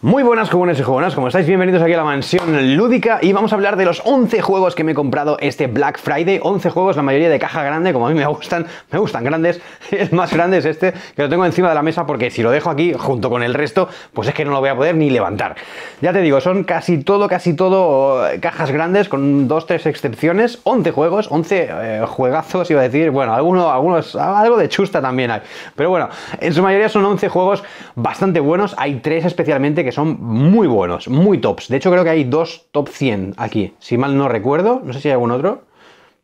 Muy buenas jóvenes y jóvenes, como estáis? Bienvenidos aquí a la mansión lúdica y vamos a hablar de los 11 juegos que me he comprado este Black Friday. 11 juegos, la mayoría de caja grande, como a mí me gustan, me gustan grandes. El más grande es este, que lo tengo encima de la mesa porque si lo dejo aquí junto con el resto, pues es que no lo voy a poder ni levantar. Ya te digo, son casi todo, casi todo eh, cajas grandes con 2-3 excepciones. 11 juegos, 11 eh, juegazos, iba a decir, bueno, alguno, algunos, algo de chusta también hay. Pero bueno, en su mayoría son 11 juegos bastante buenos, hay tres especialmente que que son muy buenos, muy tops. De hecho, creo que hay dos top 100 aquí, si mal no recuerdo. No sé si hay algún otro.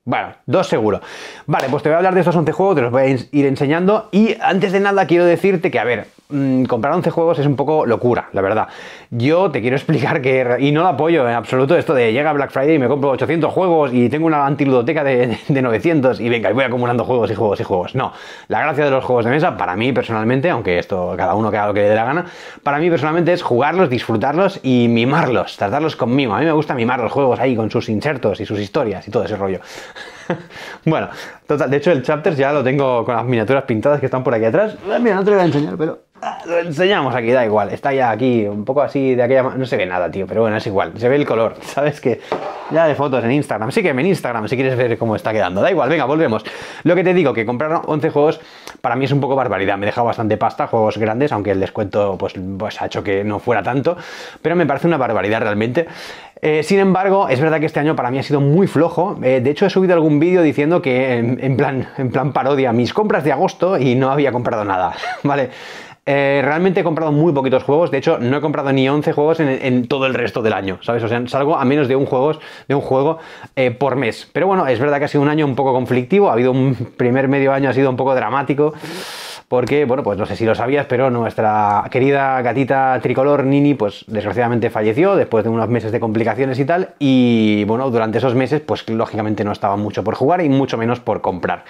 Bueno, dos seguro. Vale, pues te voy a hablar de estos 11 juegos, te los voy a ir enseñando. Y antes de nada, quiero decirte que, a ver, Mm, comprar 11 juegos es un poco locura, la verdad. Yo te quiero explicar que, y no lo apoyo en absoluto esto de llega Black Friday y me compro 800 juegos y tengo una antiludoteca de, de 900 y venga, y voy acumulando juegos y juegos y juegos. No, la gracia de los juegos de mesa, para mí personalmente, aunque esto cada uno que haga lo que le dé la gana, para mí personalmente es jugarlos, disfrutarlos y mimarlos, tratarlos con mimo. A mí me gusta mimar los juegos ahí con sus insertos y sus historias y todo ese rollo. bueno, total, de hecho el chapters ya lo tengo con las miniaturas pintadas que están por aquí atrás. Ah, mira, no te lo voy a enseñar, pero ah, lo enseñamos aquí, da igual. Está ya aquí, un poco así, de aquella... No se ve nada, tío, pero bueno, es igual. Se ve el color, ¿sabes? Que de fotos en Instagram. sí que en Instagram si quieres ver cómo está quedando. Da igual, venga, volvemos. Lo que te digo, que comprar 11 juegos para mí es un poco barbaridad. Me deja bastante pasta, juegos grandes, aunque el descuento pues, pues ha hecho que no fuera tanto. Pero me parece una barbaridad realmente. Eh, sin embargo, es verdad que este año para mí ha sido muy flojo. Eh, de hecho, he subido algún vídeo diciendo que plan, en plan parodia mis compras de agosto y no había comprado nada. ¿Vale? Eh, realmente he comprado muy poquitos juegos, de hecho no he comprado ni 11 juegos en, todo el resto del año, ¿sabes? O sea, salgo a menos de un juego, de un juego eh, por mes. Pero bueno, es verdad que ha sido un año un poco conflictivo, ha habido un primer medio año, ha sido un poco dramático porque, bueno, pues no sé si lo sabías, pero nuestra querida gatita tricolor Nini, pues desgraciadamente falleció después de unos meses de complicaciones y tal, y bueno, durante esos meses, pues lógicamente no estaba mucho por jugar y mucho menos por comprar.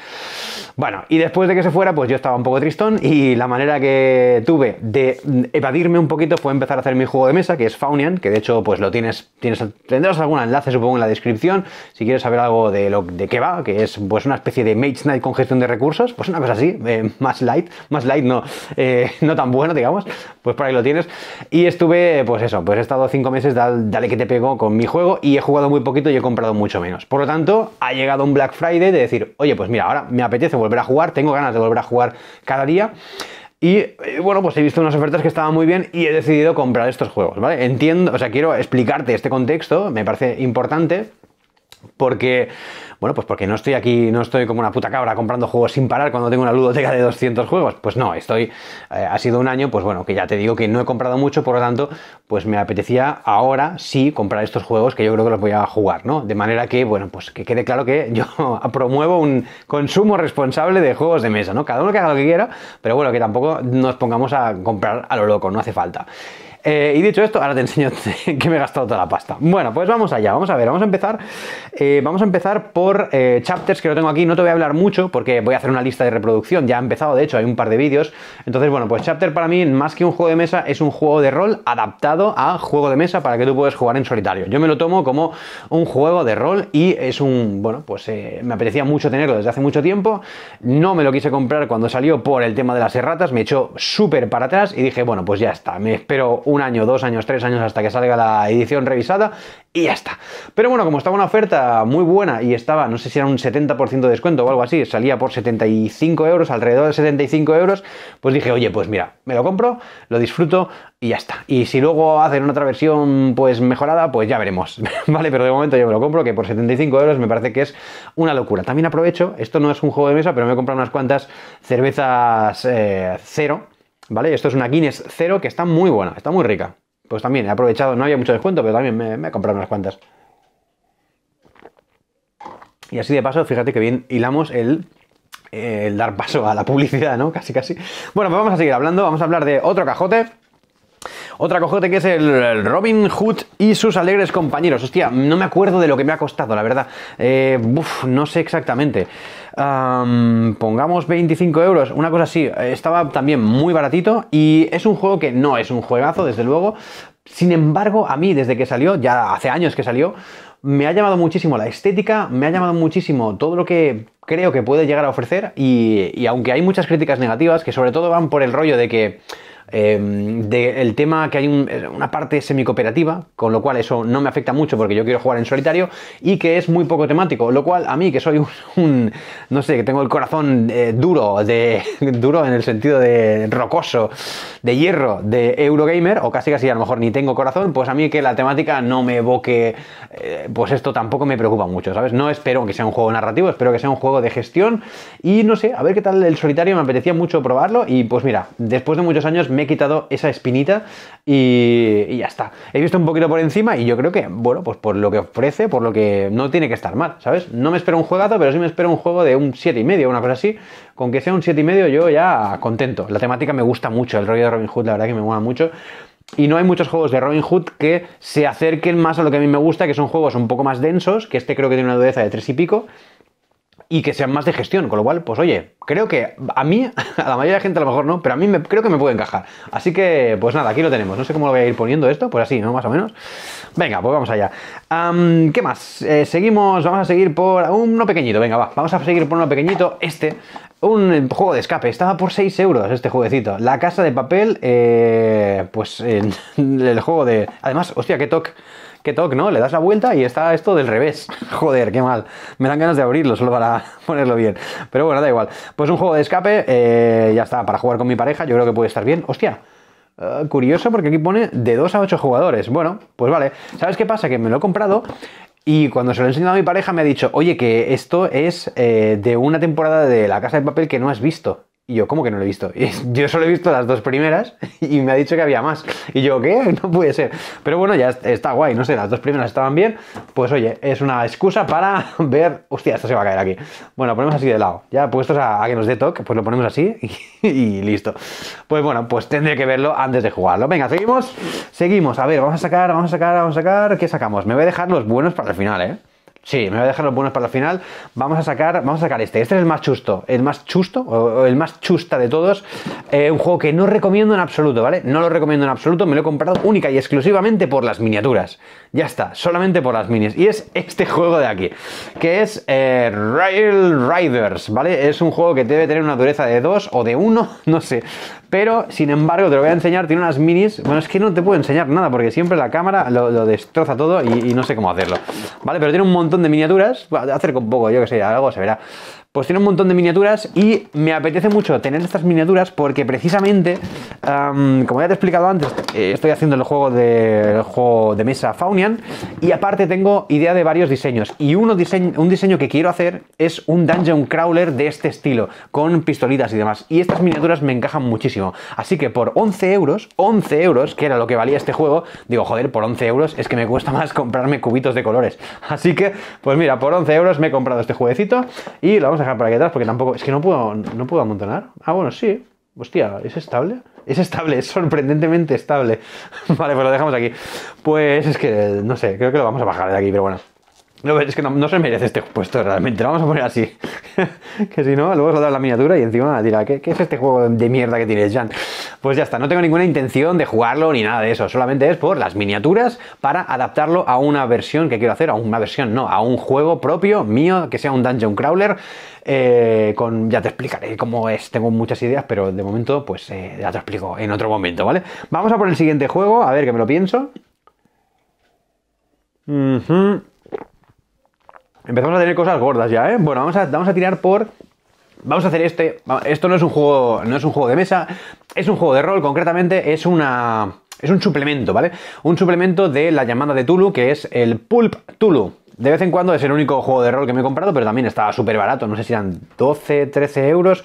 Bueno, y después de que se fuera, pues yo estaba un poco tristón y la manera que tuve de evadirme un poquito fue empezar a hacer mi juego de mesa, que es Faunian, que de hecho pues lo tienes, tienes tendrás algún enlace supongo en la descripción, si quieres saber algo de lo de qué va, que es pues una especie de Mage Knight con gestión de recursos, pues una cosa así, eh, más light, más light no, eh, no tan bueno, digamos, pues por ahí lo tienes. Y estuve, pues eso, pues he estado cinco meses, dale que te pego con mi juego y he jugado muy poquito y he comprado mucho menos. Por lo tanto, ha llegado un Black Friday de decir, oye, pues mira, ahora me apetece volver a jugar, tengo ganas de volver a jugar cada día. Y eh, bueno, pues he visto unas ofertas que estaban muy bien y he decidido comprar estos juegos, ¿vale? Entiendo, o sea, quiero explicarte este contexto, me parece importante porque, bueno, pues porque no estoy aquí, no estoy como una puta cabra comprando juegos sin parar cuando tengo una ludoteca de 200 juegos. Pues no, estoy, eh, ha sido un año, pues bueno, que ya te digo que no he comprado mucho, por lo tanto, pues me apetecía ahora sí comprar estos juegos que yo creo que los voy a jugar, ¿no? De manera que, bueno, pues que quede claro que yo promuevo un consumo responsable de juegos de mesa, ¿no? Cada uno que haga lo que quiera, pero bueno, que tampoco nos pongamos a comprar a lo loco, no hace falta. Eh, y dicho esto, ahora te enseño que me he gastado toda la pasta. Bueno, pues vamos allá, vamos a ver, vamos a empezar. Eh, vamos a empezar por eh, chapters que lo tengo aquí. No te voy a hablar mucho porque voy a hacer una lista de reproducción. Ya ha empezado, de hecho, hay un par de vídeos. Entonces, bueno, pues chapter para mí, más que un juego de mesa, es un juego de rol adaptado a juego de mesa para que tú puedas jugar en solitario. Yo me lo tomo como un juego de rol y es un. Bueno, pues me apetecía mucho tenerlo desde hace mucho tiempo. No me lo quise comprar cuando salió por el tema de las erratas. Me echó súper para atrás y dije, bueno, pues ya está, me espero un un año, dos años, tres años hasta que salga la edición revisada y ya está. Pero bueno, como estaba una oferta muy buena y estaba, no sé si era un 70% de descuento o algo así, salía por 75 euros, alrededor de 75 euros, pues dije, oye, pues mira, me lo compro, lo disfruto y ya está. Y si luego hacen otra versión pues mejorada, pues ya veremos, ¿vale? Pero de momento yo me lo compro, que por 75 euros me parece que es una locura. También aprovecho, esto no es un juego de mesa, pero me he comprado unas cuantas cervezas eh, cero, ¿Vale? Esto es una Guinness cero que está muy buena, está muy rica. Pues también he aprovechado, no había mucho descuento, pero también me, he comprado unas cuantas. Y así de paso, fíjate que bien hilamos el, dar paso a la publicidad, ¿no? Casi, casi. Bueno, pues vamos a seguir hablando, vamos a hablar de otro cajote. Otra cajote que es el Robin Hood y sus alegres compañeros. Hostia, no me acuerdo de lo que me ha costado, la verdad. Eh, no sé exactamente pongamos 25 euros, una cosa así, estaba también muy baratito y es un juego que no es un juegazo, desde luego. Sin embargo, a mí, desde que salió, ya hace años que salió, me ha llamado muchísimo la estética, me ha llamado muchísimo todo lo que creo que puede llegar a ofrecer y aunque hay muchas críticas negativas, que sobre todo van por el rollo de que Em, del tema que hay una parte semicooperativa, con lo cual eso no me afecta mucho porque yo quiero jugar en solitario y que es muy poco temático, lo cual a mí que soy un, no sé, que tengo el corazón eh, duro, de, duro en el sentido de rocoso, de hierro, de Eurogamer, o casi casi a lo mejor ni tengo corazón, pues a mí que la temática no me evoque, eh, pues esto tampoco me preocupa mucho, ¿sabes? No espero que sea un juego narrativo, espero que sea un juego de gestión y no sé, a ver qué tal el solitario, me apetecía mucho probarlo y pues mira, después de muchos años me he quitado esa espinita y, ya está. He visto un poquito por encima y yo creo que, bueno, pues por lo que ofrece, por lo que no tiene que estar mal, ¿sabes? No me espero un juegazo, pero sí me espero un juego de un y medio una cosa así. Con que sea un 7,5 yo ya contento. La temática me gusta mucho, el rollo de Robin Hood, la verdad que me mola mucho. Y no hay muchos juegos de Robin Hood que se acerquen más a lo que a mí me gusta, que son juegos un poco más densos, que este creo que tiene una dureza de 3 y pico, y que sean más de gestión. Con lo cual, pues oye, creo que a mí, a la mayoría de gente a lo mejor no, pero a mí me, creo que me puede encajar. Así que, pues nada, aquí lo tenemos. No sé cómo lo voy a ir poniendo esto, pues así, ¿no? Más o menos. Venga, pues vamos allá. ¿Qué más? Eh, seguimos, vamos a seguir por uno pequeñito. Venga, va, vamos a seguir por uno pequeñito. Este un juego de escape, estaba por 6 euros este jueguecito. La casa de papel, eh, pues el juego de... Además, hostia, qué toque, qué toque, ¿no? Le das la vuelta y está esto del revés. Joder, qué mal. Me dan ganas de abrirlo solo para ponerlo bien. Pero bueno, da igual. Pues un juego de escape, eh, ya está, para jugar con mi pareja, yo creo que puede estar bien. Hostia, eh, curioso porque aquí pone de 2 a 8 jugadores. Bueno, pues vale. ¿Sabes qué pasa? Que me lo he comprado y cuando se lo he enseñado a mi pareja me ha dicho, oye, que esto es eh, de una temporada de La Casa de Papel que no has visto. Y yo, ¿cómo que no lo he visto? yo solo he visto las dos primeras y me ha dicho que había más. Y yo, ¿qué? No puede ser. Pero bueno, ya está guay, no sé, las dos primeras estaban bien. Pues oye, es una excusa para ver. Hostia, esto se va a caer aquí. Bueno, lo ponemos así de lado. Ya puestos a, que nos dé toque, pues lo ponemos así y, y, listo. Pues bueno, pues tendré que verlo antes de jugarlo. Venga, seguimos. Seguimos. A ver, vamos a sacar, vamos a sacar, vamos a sacar. ¿Qué sacamos? Me voy a dejar los buenos para el final, ¿eh? Sí, me voy a dejar los buenos para el final. Vamos a sacar, vamos a sacar este. Este es el más chusto, el más chusto, o el más chusta de todos. Eh, un juego que no recomiendo en absoluto, ¿vale? No lo recomiendo en absoluto, me lo he comprado única y exclusivamente por las miniaturas. Ya está, solamente por las minis. Y es este juego de aquí, que es eh, Rail Riders, ¿vale? Es un juego que debe tener una dureza de 2 o de 1, no sé. Pero, sin embargo, te lo voy a enseñar, tiene unas minis... Bueno, es que no te puedo enseñar nada porque siempre la cámara lo, destroza todo y, no sé cómo hacerlo. Vale, pero tiene un montón de miniaturas. a hacer con poco, yo que sé, algo se verá pues tiene un montón de miniaturas y me apetece mucho tener estas miniaturas porque precisamente, como ya te he explicado antes, eh, estoy haciendo el juego, de, juego de mesa Faunian y aparte tengo idea de varios diseños y uno un diseño que quiero hacer es un dungeon crawler de este estilo, con pistolitas y demás. Y estas miniaturas me encajan muchísimo. Así que por 11 euros, 11 euros, que era lo que valía este juego, digo, joder, por 11 euros es que me cuesta más comprarme cubitos de colores. Así que, pues mira, por 11 euros me he comprado este jueguecito y lo vamos a para aquí atrás porque tampoco. Es que no puedo, no puedo amontonar. Ah, bueno, sí. Hostia, ¿es estable? Es estable, es sorprendentemente estable. vale, pues lo dejamos aquí. Pues es que, no sé, creo que lo vamos a bajar de aquí, pero bueno. No, es que no, se merece este puesto realmente, lo vamos a poner así. que si no, luego saldrá la miniatura y encima dirá, ¿qué, ¿qué, es este juego de mierda que tienes, Jan? Pues ya está, no tengo ninguna intención de jugarlo ni nada de eso, solamente es por las miniaturas para adaptarlo a una versión que quiero hacer, a una versión no, a un juego propio mío que sea un dungeon crawler. Eh, con, ya te explicaré cómo es, tengo muchas ideas, pero de momento pues eh, ya te explico en otro momento, ¿vale? Vamos a por el siguiente juego, a ver que me lo pienso. Empezamos a tener cosas gordas ya, ¿eh? Bueno, vamos vamos a tirar por vamos a hacer este. Esto no es un juego, no es un juego de mesa, es un juego de rol, concretamente es una. Es un suplemento, ¿vale? Un suplemento de la llamada de Tulu, que es el Pulp Tulu. De vez en cuando es el único juego de rol que me he comprado, pero también estaba súper barato, no sé si eran 12, 13 euros.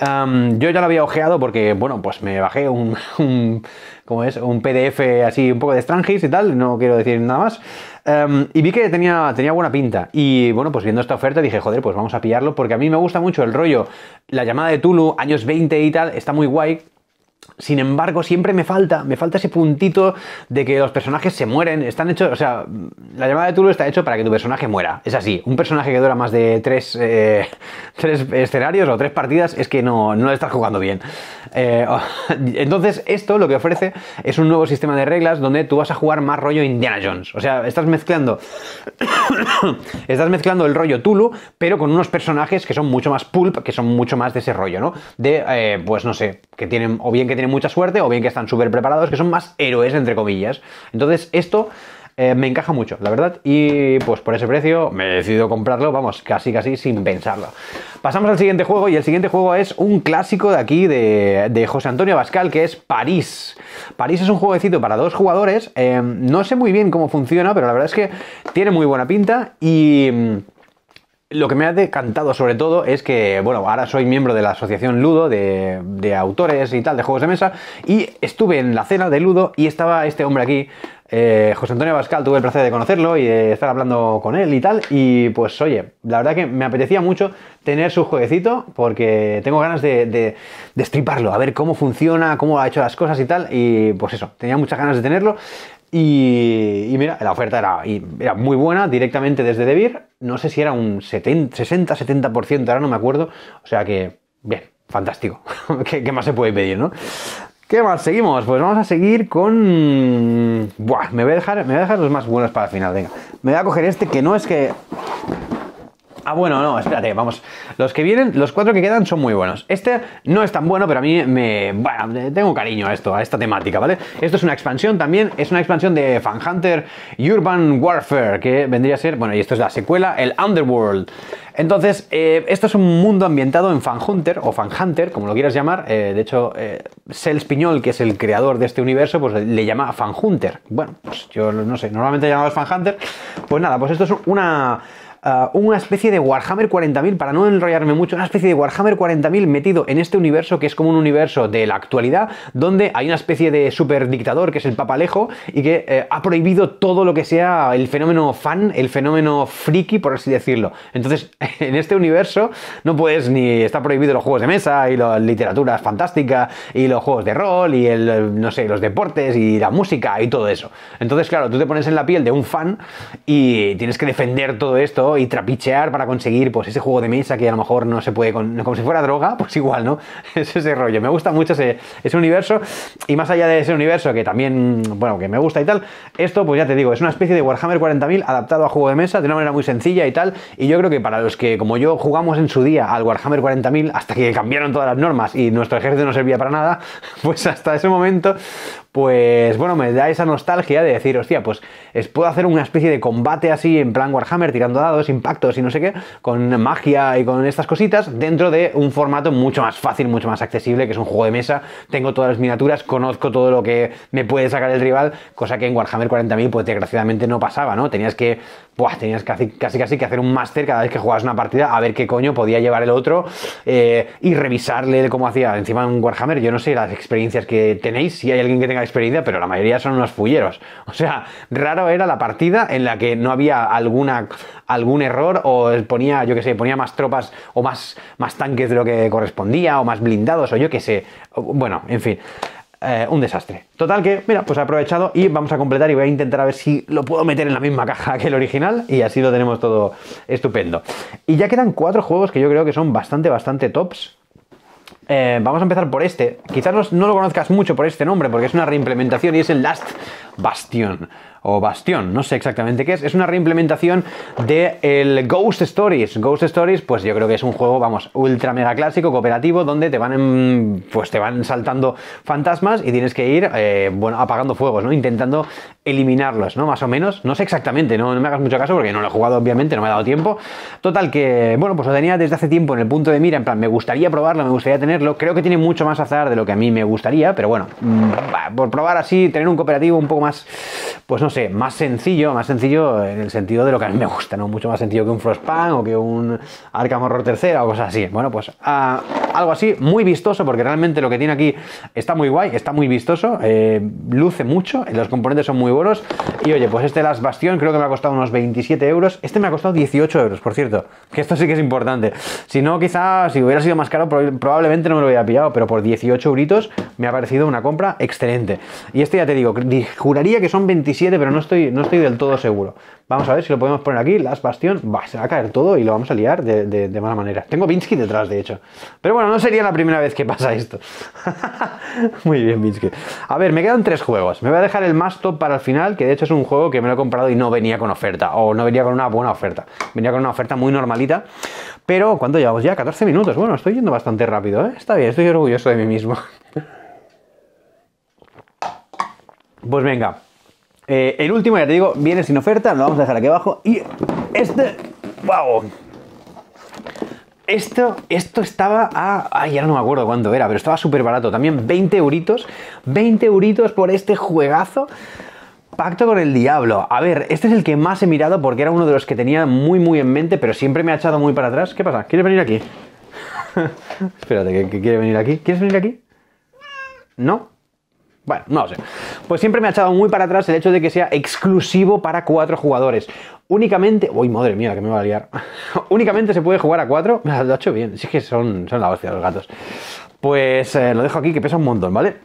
yo ya lo había ojeado porque, bueno, pues me bajé un, un, ¿cómo es? un PDF así, un poco de Strangis y tal, no quiero decir nada más. Em, y vi que tenía, tenía buena pinta. Y bueno, pues viendo esta oferta dije, joder, pues vamos a pillarlo porque a mí me gusta mucho el rollo. La llamada de Tulu, años 20 y tal, está muy guay. Sin embargo, siempre me falta, me falta ese puntito de que los personajes se mueren, están hechos, o sea, la llamada de Tulu está hecho para que tu personaje muera, es así, un personaje que dura más de tres, eh, tres escenarios o tres partidas es que no, no estás jugando bien. Eh, oh, entonces, esto lo que ofrece es un nuevo sistema de reglas donde tú vas a jugar más rollo Indiana Jones, o sea, estás mezclando, estás mezclando el rollo Tulu, pero con unos personajes que son mucho más pulp, que son mucho más de ese rollo, ¿no? De, eh, pues no sé, que tienen, o bien que tienen mucha suerte o bien que están súper preparados, que son más héroes, entre comillas. Entonces, esto eh, me encaja mucho, la verdad. Y pues por ese precio me he decidido comprarlo, vamos, casi casi sin pensarlo. Pasamos al siguiente juego y el siguiente juego es un clásico de aquí de, José Antonio bascal que es París. París es un jueguecito para dos jugadores. Eh, no sé muy bien cómo funciona, pero la verdad es que tiene muy buena pinta y... Mm, lo que me ha decantado sobre todo es que, bueno, ahora soy miembro de la asociación Ludo de, autores y tal, de juegos de mesa, y estuve en la cena de Ludo y estaba este hombre aquí eh, José Antonio Bascal, tuve el placer de conocerlo y de estar hablando con él y tal. Y pues oye, la verdad que me apetecía mucho tener su jueguecito porque tengo ganas de, de, de, estriparlo, a ver cómo funciona, cómo ha hecho las cosas y tal. Y pues eso, tenía muchas ganas de tenerlo. Y, mira, la oferta era, era, muy buena directamente desde Debir. No sé si era un 60-70%, ahora no me acuerdo. O sea que, bien, fantástico. ¿Qué, más se puede pedir, no? ¿Qué más? Seguimos. Pues vamos a seguir con. Buah, me voy a dejar, me voy a dejar los más buenos para el final. Venga, me voy a coger este que no es que. Ah, bueno, no, espérate, vamos. Los que vienen, los cuatro que quedan son muy buenos. Este no es tan bueno, pero a mí me. Bueno, tengo cariño a esto, a esta temática, ¿vale? Esto es una expansión también, es una expansión de Fan Hunter Urban Warfare, que vendría a ser, bueno, y esto es la secuela, el Underworld. Entonces, eh, esto es un mundo ambientado en Fan Hunter, o Fan Hunter, como lo quieras llamar. Eh, de hecho, eh, Sel Piñol, que es el creador de este universo, pues le llama Fan Hunter. Bueno, pues yo no sé, normalmente llamado Fan Hunter. Pues nada, pues esto es una Ah, una especie de Warhammer 40.000, para no enrollarme mucho, una especie de Warhammer 40.000 metido en este universo que es como un universo de la actualidad, donde hay una especie de super dictador que es el Papalejo y que eh, ha prohibido todo lo que sea el fenómeno fan, el fenómeno friki, por así decirlo. Entonces, en este universo no puedes ni está prohibido los juegos de mesa y la literatura fantástica y los juegos de rol y el, no sé, los deportes y la música y todo eso. Entonces, claro, tú te pones en la piel de un fan y tienes que defender todo esto y trapichear para conseguir, pues, ese juego de mesa que a lo mejor no se puede, con, como si fuera droga, pues igual, ¿no? Es ese rollo. Me gusta mucho ese, ese universo y más allá de ese universo que también, bueno, que me gusta y tal, esto, pues ya te digo, es una especie de Warhammer 40.000 adaptado a juego de mesa de una manera muy sencilla y tal, y yo creo que para los que, como yo, jugamos en su día al Warhammer 40.000 hasta que cambiaron todas las normas y nuestro ejército no servía para nada, pues hasta ese momento, pues bueno, me da esa nostalgia de decir, hostia, pues puedo hacer una especie de combate así en plan Warhammer, tirando dados, impactos y no sé qué, con magia y con estas cositas, dentro de un formato mucho más fácil, mucho más accesible, que es un juego de mesa, tengo todas las miniaturas, conozco todo lo que me puede sacar el rival, cosa que en Warhammer 40.000 pues desgraciadamente no pasaba, ¿no? Tenías que, tenías casi, casi, que hacer un máster cada vez que jugabas una partida a ver qué coño podía llevar el otro eh, y revisarle cómo hacía. Encima en Warhammer, yo no sé las experiencias que tenéis, si hay alguien que tenga experiencia, pero la mayoría son unos fulleros. O sea, raro era la partida en la que no había alguna, algún error o ponía, yo que sé, ponía más tropas o más, más tanques de lo que correspondía o más blindados o yo que sé. Bueno, en fin. Eh, un desastre. Total que, mira, pues he aprovechado y vamos a completar y voy a intentar a ver si lo puedo meter en la misma caja que el original y así lo tenemos todo estupendo. Y ya quedan cuatro juegos que yo creo que son bastante, bastante tops eh, vamos a empezar por este. Quizás no, no lo conozcas mucho por este nombre, porque es una reimplementación y es el Last Bastion o Bastión, no sé exactamente qué es. Es una reimplementación de el Ghost Stories. Ghost Stories, pues yo creo que es un juego, vamos, ultra mega clásico, cooperativo, donde te van, pues te van saltando fantasmas y tienes que ir, eh, bueno, apagando fuegos, ¿no? Intentando eliminarlos, ¿no? Más o menos. No sé exactamente, no, me hagas mucho caso porque no lo he jugado, obviamente, no me ha dado tiempo. Total que, bueno, pues lo tenía desde hace tiempo en el punto de mira, en plan, me gustaría probarlo, me gustaría tenerlo. Creo que tiene mucho más azar de lo que a mí me gustaría, pero bueno, mm, por probar así, tener un cooperativo un poco más, pues no sé, más sencillo, más sencillo en el sentido de lo que a mí me gusta, ¿no? Mucho más sencillo que un Frostpunk o que un Arkham Horror tercera o cosas así. Bueno, pues ah, algo así, muy vistoso, porque realmente lo que tiene aquí está muy guay, está muy vistoso, eh, luce mucho, los componentes son muy buenos. Y oye, pues este Las Bastión creo que me ha costado unos 27 euros. Este me ha costado 18 euros, por cierto, que esto sí que es importante. Si no, quizá si hubiera sido más caro, probablemente no me lo hubiera pillado, pero por 18 euritos me ha parecido una compra excelente. Y este ya te digo, juraría que son 27 pero no estoy, no estoy del todo seguro. Vamos a ver si lo podemos poner aquí, las bastión, va, se va a caer todo y lo vamos a liar de, mala manera. Tengo Vinsky detrás, de hecho. Pero bueno, no sería la primera vez que pasa esto. Muy bien, Vinsky. A ver, me quedan tres juegos. Me voy a dejar el más top para el final, que de hecho es un juego que me lo he comprado y no venía con oferta, o no venía con una buena oferta. Venía con una oferta muy normalita. Pero, ¿cuánto llevamos ya? 14 minutos. Bueno, estoy yendo bastante rápido, ¿eh? Está bien, estoy orgulloso de mí mismo. Pues venga, eh, el último, ya te digo, viene sin oferta, lo vamos a dejar aquí abajo. Y este, wow. Esto, esto estaba a... Ay, ya no me acuerdo cuánto era, pero estaba súper barato. También 20 euritos. 20 euritos por este juegazo. Pacto con el Diablo. A ver, este es el que más he mirado porque era uno de los que tenía muy, muy en mente, pero siempre me ha echado muy para atrás. ¿Qué pasa? ¿Quieres venir aquí? Espérate, que, quiere venir aquí. ¿Quieres venir aquí? ¿No? Bueno, no lo sé pues siempre me ha echado muy para atrás el hecho de que sea exclusivo para cuatro jugadores. Únicamente, uy, madre mía, que me va a liar. Únicamente se puede jugar a cuatro. Me ah, lo ha hecho bien. Sí que son, son la hostia los gatos. Pues eh, lo dejo aquí que pesa un montón, ¿vale?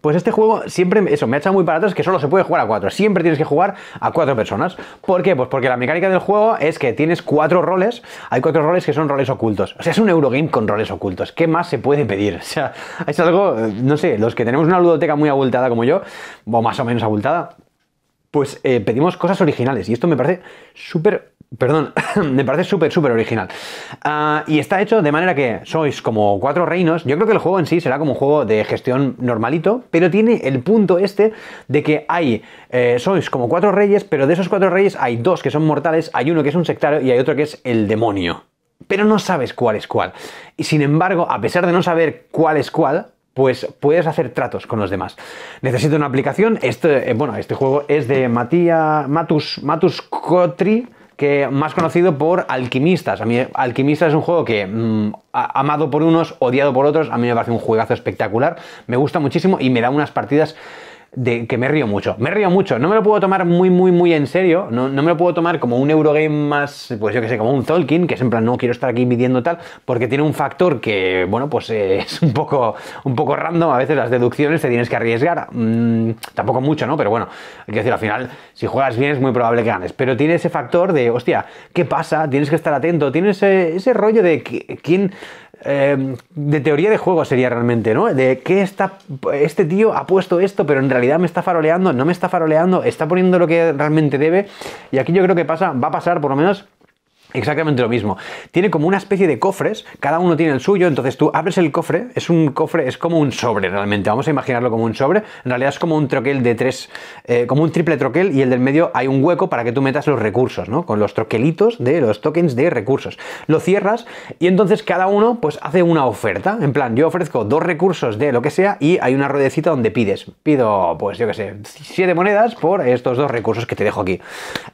Pues este juego siempre, eso, me ha echado muy para atrás que solo se puede jugar a cuatro. Siempre tienes que jugar a cuatro personas. ¿Por qué? Pues porque la mecánica del juego es que tienes cuatro roles. Hay cuatro roles que son roles ocultos. O sea, es un Eurogame con roles ocultos. ¿Qué más se puede pedir? O sea, es algo, eh, no sé, los que tenemos una ludoteca muy abultada como yo, o más o menos abultada, pues eh, pedimos cosas originales. Y esto me parece súper, perdón, me parece súper, súper original. Ah, y está hecho de manera que sois como cuatro reinos. Yo creo que el juego en sí será como un juego de gestión normalito, pero tiene el punto este de que hay, eh, sois como cuatro reyes, pero de esos cuatro reyes hay dos que son mortales, hay uno que es un sectario y hay otro que es el demonio. Pero no sabes cuál es cuál. Y sin embargo, a pesar de no saber cuál es cuál, pues puedes hacer tratos con los demás. Necesito una aplicación. Este, bueno, este juego es de Matías Matus, Matus Cotri. Que más conocido por Alquimistas. A mí, Alquimistas es un juego que mm, amado por unos, odiado por otros. A mí me parece un juegazo espectacular. Me gusta muchísimo y me da unas partidas de que me río mucho. Me río mucho. No me lo puedo tomar muy, muy, muy en serio. No, me lo puedo tomar como un Eurogame más, pues yo que sé, como un Tolkien, que es en plan, no quiero estar aquí midiendo tal, porque tiene un factor que, bueno, pues eh, es un poco, un poco random. A veces las deducciones te tienes que arriesgar. Mm, tampoco mucho, ¿no? Pero bueno, hay que decir, al final, si juegas bien es muy probable que ganes. Pero tiene ese factor de, hostia, ¿qué pasa? Tienes que estar atento. Tiene ese, ese rollo de que, quién Em, de teoría de juego sería realmente, ¿no? De qué está, este tío ha puesto esto, pero en realidad me está faroleando, no me está faroleando, está poniendo lo que realmente debe. Y aquí yo creo que pasa, va a pasar por lo menos Exactamente lo mismo. Tiene como una especie de cofres, cada uno tiene el suyo, entonces tú abres el cofre, es un cofre, es como un sobre realmente, vamos a imaginarlo como un sobre, en realidad es como un troquel de tres, eh, como un triple troquel y el del medio hay un hueco para que tú metas los recursos, ¿no? Con los troquelitos de los tokens de recursos. Lo cierras y entonces cada uno pues hace una oferta, en plan, yo ofrezco dos recursos de lo que sea y hay una ruedecita donde pides, pido pues yo que sé, siete monedas por estos dos recursos que te dejo aquí.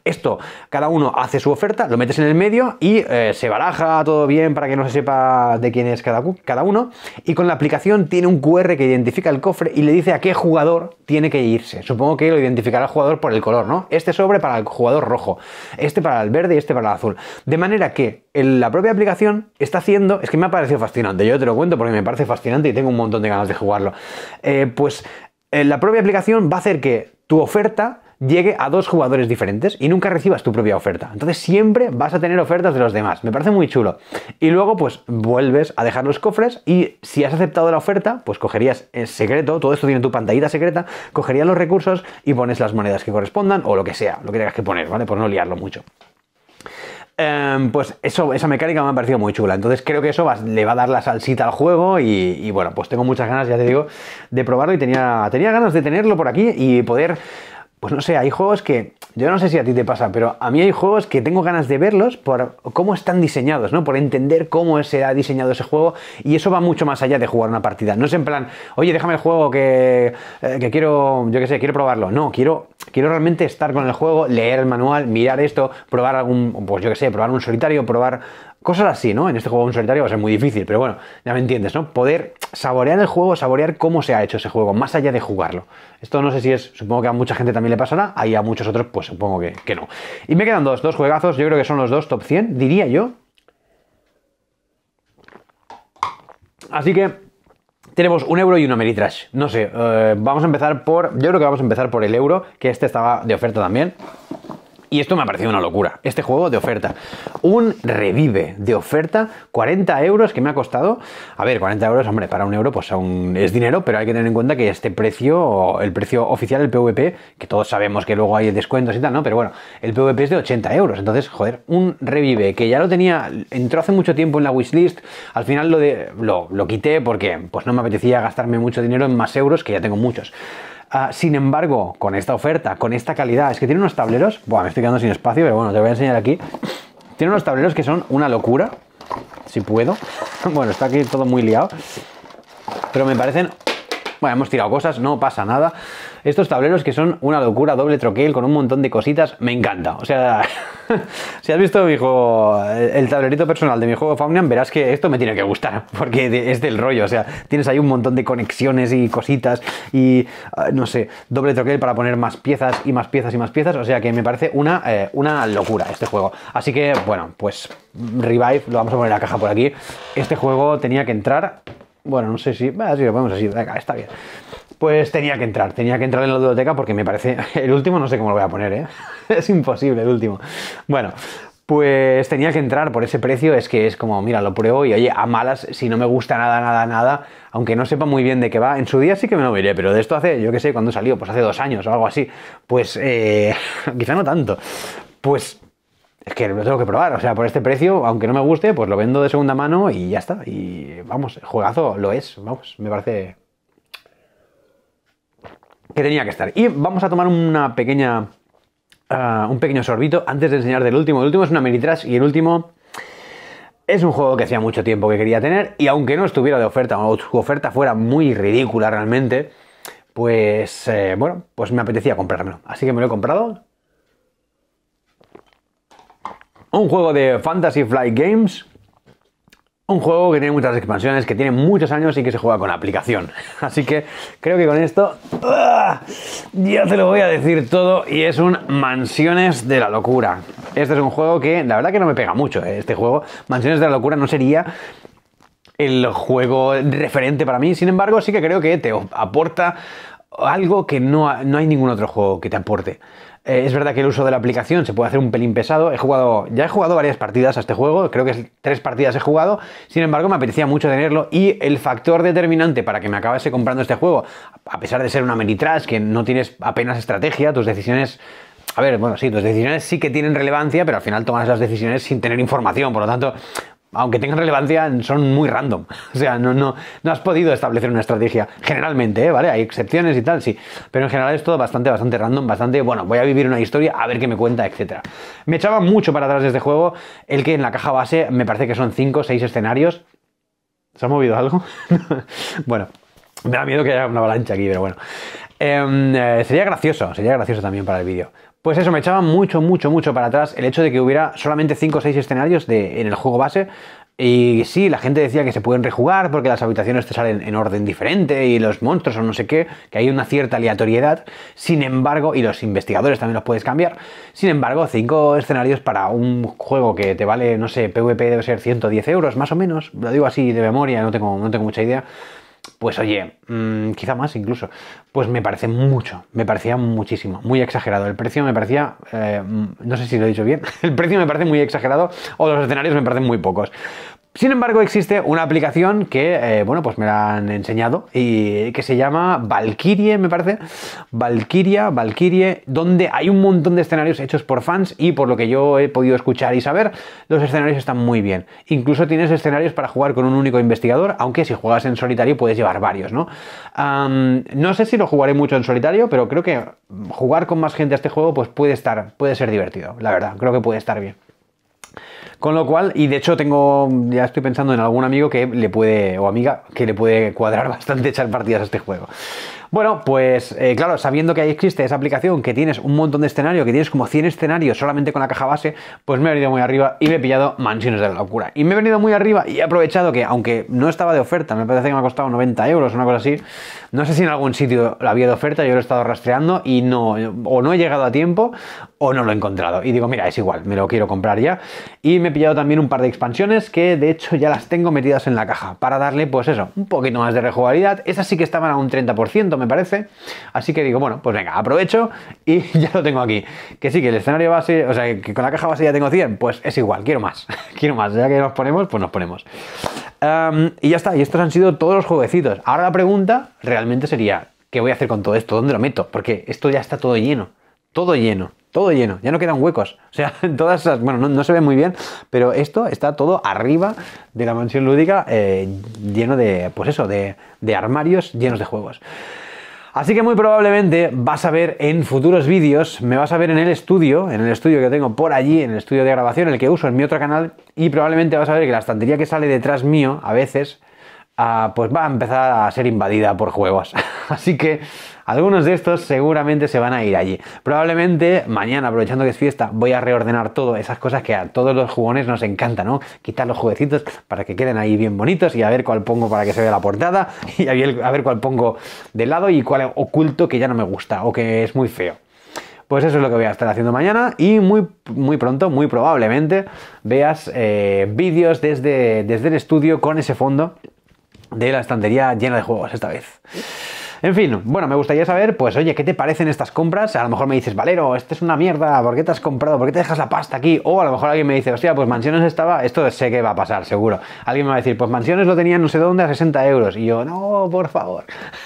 Esto, cada uno hace su oferta, lo metes en el medio, y eh, se baraja todo bien para que no se sepa de quién es cada, cada uno. Y con la aplicación tiene un QR que identifica el cofre y le dice a qué jugador tiene que irse. Supongo que lo identificará el jugador por el color, ¿no? Este sobre para el jugador rojo, este para el verde y este para el azul. De manera que en la propia aplicación está haciendo, es que me ha parecido fascinante, yo te lo cuento porque me parece fascinante y tengo un montón de ganas de jugarlo. Eh, pues eh, la propia aplicación va a hacer que tu oferta llegue a dos jugadores diferentes y nunca recibas tu propia oferta. Entonces siempre vas a tener ofertas de los demás. Me parece muy chulo. Y luego pues vuelves a dejar los cofres y si has aceptado la oferta, pues cogerías en secreto, todo esto tiene tu pantallita secreta, cogerías los recursos y pones las monedas que correspondan o lo que sea, lo que tengas que poner, ¿vale? Por no liarlo mucho. Em, pues eso, esa mecánica me ha parecido muy chula. Entonces creo que eso le va a dar la salsita al juego. Y, bueno, pues tengo muchas ganas, ya te digo, de probarlo. Y tenía, tenía ganas de tenerlo por aquí y poder pues no sé, hay juegos que, yo no sé si a ti te pasa, pero a mí hay juegos que tengo ganas de verlos por cómo están diseñados, ¿no? Por entender cómo se ha diseñado ese juego y eso va mucho más allá de jugar una partida. No es en plan, oye, déjame el juego que, eh, quiero, yo que sé, quiero probarlo. No, quiero, quiero realmente estar con el juego, leer el manual, mirar esto, probar algún, pues yo sé, probar un solitario, probar Cosas así, ¿no? En este juego en solitario va a ser muy difícil, pero bueno, ya me entiendes, ¿no? Poder saborear el juego, saborear cómo se ha hecho ese juego, más allá de jugarlo. Esto no sé si es, supongo que a mucha gente también le pasará, ahí a muchos otros, pues supongo que, no. Y me quedan dos, dos juegazos, yo creo que son los dos top 100, diría yo. Así que tenemos un euro y una Meritrash. No sé, eh, vamos a empezar por. Yo creo que vamos a empezar por el euro, que este estaba de oferta también. Y esto me ha parecido una locura. Este juego de oferta. Un revive de oferta, 40 euros que me ha costado. A ver, 40 euros, hombre, para un euro pues aún es dinero, pero hay que tener en cuenta que este precio, el precio oficial del PvP, que todos sabemos que luego hay descuentos y tal, ¿no? Pero bueno, el PvP es de 80 euros. Entonces, joder, un revive que ya lo tenía, entró hace mucho tiempo en la wishlist. Al final lo, de, lo quité porque pues no me apetecía gastarme mucho dinero en más euros, que ya tengo muchos. Ah, sin embargo, con esta oferta, con esta calidad, es que tiene unos tableros, bueno, me estoy quedando sin espacio, pero bueno, te voy a enseñar aquí. Tiene unos tableros que son una locura, si puedo. bueno, está aquí todo muy liado. Pero me parecen, bueno, hemos tirado cosas, no pasa nada. Estos tableros que son una locura, doble troquel con un montón de cositas, me encanta. O sea, si has visto eh, el tablerito personal de mi juego Faunian, verás que esto me tiene que gustar, porque es del rollo. O sea, tienes ahí un montón de conexiones y cositas y, ah, no sé, doble troquel para poner más piezas y más piezas y más piezas. O sea que me parece una, eh, una locura este juego. Así que, bueno, pues Revive, lo vamos a poner a la caja por aquí. Este juego tenía que entrar bueno, no sé si. Bueno, lo podemos así. Venga, está bien. Pues tenía que entrar, tenía que entrar en la biblioteca porque me parece. El último no sé cómo lo voy a poner, ¿eh? Es imposible el último. Bueno, pues tenía que entrar por ese precio, es que es como, mira, lo pruebo y oye, a malas, si no me gusta nada, nada, nada, aunque no sepa muy bien de qué va, en su día sí que me lo miré, pero de esto hace, yo qué sé, cuando salió, pues hace dos años o algo así, pues eh, quizá no tanto, pues es que lo tengo que probar, o sea, por este precio, aunque no me guste, pues lo vendo de segunda mano y ya está, y vamos, el juegazo lo es, vamos, me parece que tenía que estar. Y vamos a tomar una pequeña, ah, un pequeño sorbito antes de enseñar del último. El último es una mini trash y el último es un juego que hacía mucho tiempo que quería tener y aunque no estuviera de oferta o su oferta fuera muy ridícula realmente, pues eh, bueno, pues me apetecía comprármelo. Así que me lo he comprado. Un juego de Fantasy Flight Games un juego que tiene muchas expansiones, que tiene muchos años y que se juega con aplicación. Así que creo que con esto ¡ah! ya te lo voy a decir todo y es un Mansiones de la Locura. Este es un juego que la verdad que no me pega mucho. ¿eh? Este juego, Mansiones de la Locura, no sería el juego referente para mí. Sin embargo, sí que creo que te aporta algo que no, no hay ningún otro juego que te aporte. Eh, es verdad que el uso de la aplicación se puede hacer un pelín pesado. He jugado, ya he jugado varias partidas a este juego, creo que tres partidas he jugado. Sin embargo, me apetecía mucho tenerlo y el factor determinante para que me acabase comprando este juego, a pesar de ser una meritrash, que no tienes apenas estrategia, tus decisiones a ver, bueno, sí, tus decisiones sí que tienen relevancia, pero al final tomas las decisiones sin tener información, por lo tanto, aunque tengan relevancia, son muy random. O sea, no, no, has podido establecer una estrategia. Generalmente, ¿eh? ¿vale? Hay excepciones y tal, sí. Pero en general es todo bastante, bastante random, bastante, bueno, voy a vivir una historia, a ver qué me cuenta, etc. Me echaba mucho para atrás de este juego el que en la caja base me parece que son 5 o 6 escenarios. ¿Se ha movido algo? bueno, me da miedo que haya una avalancha aquí, pero bueno. Em, eh, sería gracioso, sería gracioso también para el vídeo. Pues eso, me echaba mucho, mucho, mucho para atrás el hecho de que hubiera solamente 5 o 6 escenarios en el juego base. Y sí, la gente decía que se pueden rejugar porque las habitaciones te salen en orden diferente y los monstruos o no sé qué, que hay una cierta aleatoriedad. Sin embargo, y los investigadores también los puedes cambiar. Sin embargo, 5 escenarios para un juego que te vale, no sé, PvP debe ser 110 euros más o menos. Lo digo así de memoria, no tengo, no tengo mucha idea pues oye, mm, quizá más incluso, pues me parece mucho, me parecía muchísimo, muy exagerado. El precio me parecía, eh, no sé si lo he dicho bien, el precio me parece muy exagerado o los escenarios me parecen muy pocos. Sin embargo, existe una aplicación que, eh, bueno, pues me la han enseñado y que se llama Valkyrie, me parece. Valkyria, Valkyrie, donde hay un montón de escenarios hechos por fans y por lo que yo he podido escuchar y saber, los escenarios están muy bien. Incluso tienes escenarios para jugar con un único investigador, aunque si juegas en solitario puedes llevar varios, ¿no? no sé si lo jugaré mucho en solitario, pero creo que jugar con más gente a este juego pues puede estar, puede ser divertido, la verdad, creo que puede estar bien. Con lo cual, y de hecho tengo, ya estoy pensando en algún amigo que le puede, o amiga, que le puede cuadrar bastante echar partidas a este juego. Bueno, pues eh, claro, sabiendo que ahí existe esa aplicación, que tienes un montón de escenarios, que tienes como 100 escenarios solamente con la caja base, pues me he venido muy arriba y me he pillado mansiones de la locura. Y me he venido muy arriba y he aprovechado que, aunque no estaba de oferta, me parece que me ha costado 90 euros, una cosa así, no sé si en algún sitio la había de oferta, yo lo he estado rastreando y no, o no he llegado a tiempo o no lo he encontrado. Y digo, mira, es igual, me lo quiero comprar ya. Y me he pillado también un par de expansiones que de hecho ya las tengo metidas en la caja para darle, pues eso, un poquito más de rejugabilidad. Esas sí que estaban a un 30%, me parece. Así que digo, bueno, pues venga, aprovecho y ya lo tengo aquí. Que sí, que el escenario base, o sea, que con la caja base ya tengo 100, pues es igual, quiero más. quiero más, ya que nos ponemos, pues nos ponemos. y ya está, y estos han sido todos los jueguecitos. Ahora la pregunta realmente sería, ¿qué voy a hacer con todo esto? ¿Dónde lo meto? Porque esto ya está todo lleno, todo lleno todo lleno, ya no quedan huecos. O sea, todas esas, bueno, no, se ve muy bien, pero esto está todo arriba de la mansión lúdica, eh, lleno de, pues eso, de, de armarios llenos de juegos. Así que muy probablemente vas a ver en futuros vídeos, me vas a ver en el estudio, en el estudio que tengo por allí, en el estudio de grabación, el que uso en mi otro canal, y probablemente vas a ver que la estantería que sale detrás mío, a veces, ah, pues va a empezar a ser invadida por juegos. Así que algunos de estos seguramente se van a ir allí. Probablemente mañana, aprovechando que es fiesta, voy a reordenar todo, esas cosas que a todos los jugones nos encanta, ¿no? Quitar los jueguecitos para que queden ahí bien bonitos y a ver cuál pongo para que se vea la portada y a ver, cuál pongo de lado y cuál oculto que ya no me gusta o que es muy feo pues eso es lo que voy a estar haciendo mañana y muy, muy pronto, muy probablemente, veas eh, vídeos desde, desde el estudio con ese fondo de la estantería llena de juegos esta vez. En fin, bueno, me gustaría saber, pues oye, ¿qué te parecen estas compras? A lo mejor me dices, Valero, esta es una mierda, ¿por qué te has comprado? ¿Por qué te dejas la pasta aquí? O a lo mejor alguien me dice, hostia, pues mansiones estaba, esto sé que va a pasar, seguro. Alguien me va a decir, pues mansiones lo tenía no sé dónde a 60 euros. Y yo, no, por favor.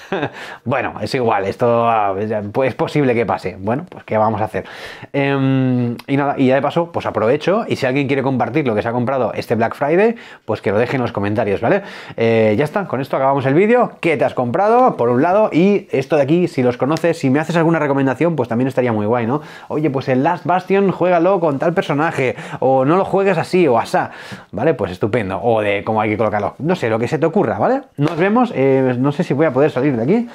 bueno, es igual, esto ah, pues, es posible que pase. Bueno, pues ¿qué vamos a hacer? Em, y nada, y ya de paso, pues aprovecho, y si alguien quiere compartir lo que se ha comprado este Black Friday, pues que lo deje en los comentarios, ¿vale? Eh, ya está, con esto acabamos el vídeo. ¿Qué te has comprado? Por un lado, y esto de aquí, si los conoces, si me haces alguna recomendación, pues también estaría muy guay, ¿no? Oye, pues el Last Bastion, juégalo con tal personaje, o no lo juegues así, o asá, ¿vale? Pues estupendo, o de cómo hay que colocarlo, no sé, lo que se te ocurra, ¿vale? Nos vemos, eh, no sé si voy a poder salir de aquí,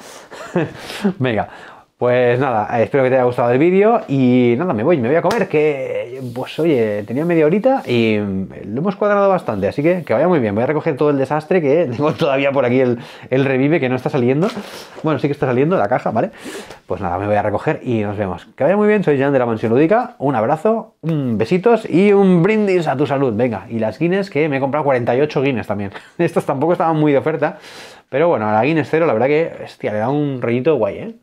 venga, pues nada, espero que te haya gustado el vídeo y nada, me voy, me voy a comer, que pues oye, tenía media horita y lo hemos cuadrado bastante, así que que vaya muy bien, voy a recoger todo el desastre que tengo todavía por aquí el, revive que no está saliendo, bueno, sí que está saliendo la caja, ¿vale? Pues nada, me voy a recoger y nos vemos. Que vaya muy bien, soy Jan de la Mansión Lúdica, un abrazo, un besitos y un brindis a tu salud, venga, y las Guinness, que me he comprado 48 Guinness también, estas tampoco estaban muy de oferta, pero bueno, a la Guinness cero la verdad que, hostia, le da un rollito guay, ¿eh?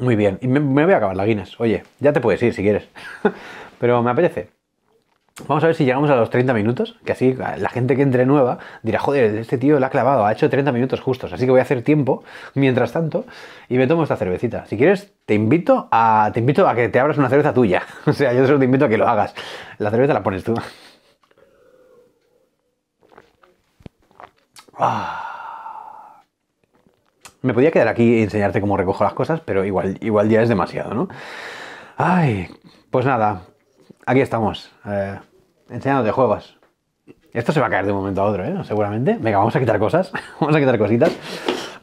Muy bien. Y me, voy a acabar la Guinness. Oye, ya te puedes ir si quieres. Pero me apetece. Vamos a ver si llegamos a los 30 minutos, que así la gente que entre nueva dirá, joder, este tío lo ha clavado, ha hecho 30 minutos justos, así que voy a hacer tiempo mientras tanto y me tomo esta cervecita. Si quieres, te invito a, te invito a que te abras una cerveza tuya. O sea, yo solo te invito a que lo hagas. La cerveza la pones tú. Ah. Me podía quedar aquí y enseñarte cómo recojo las cosas, pero igual, igual ya es demasiado, ¿no? Ay, pues nada, aquí estamos, eh, enseñándote juegos. Esto se va a caer de un momento a otro, ¿eh? Seguramente. Venga, vamos a quitar cosas, vamos a quitar cositas.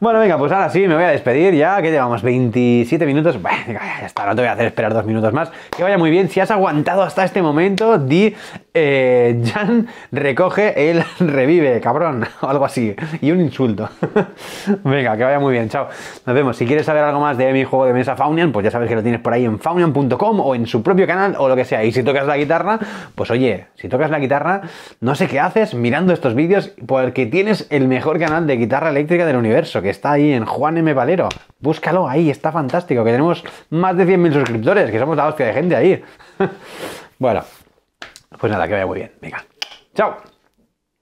Bueno, venga, pues ahora sí, me voy a despedir ya, que llevamos 27 minutos. Bueno, ya está, no te voy a hacer esperar dos minutos más. Que vaya muy bien. Si has aguantado hasta este momento, di eh, Jan recoge el revive, cabrón, o algo así. Y un insulto. venga, que vaya muy bien, chao. Nos vemos. Si quieres saber algo más de mi juego de mesa Faunian, pues ya sabes que lo tienes por ahí en faunian.com o en su propio canal o lo que sea. Y si tocas la guitarra, pues oye, si tocas la guitarra, no sé qué haces mirando estos vídeos porque tienes el mejor canal de guitarra eléctrica del universo. Que que está ahí en Juan M. Valero. Búscalo ahí, está fantástico, que tenemos más de 100.000 suscriptores, que somos la hostia de gente ahí. bueno, pues nada, que vaya muy bien. Venga, chao.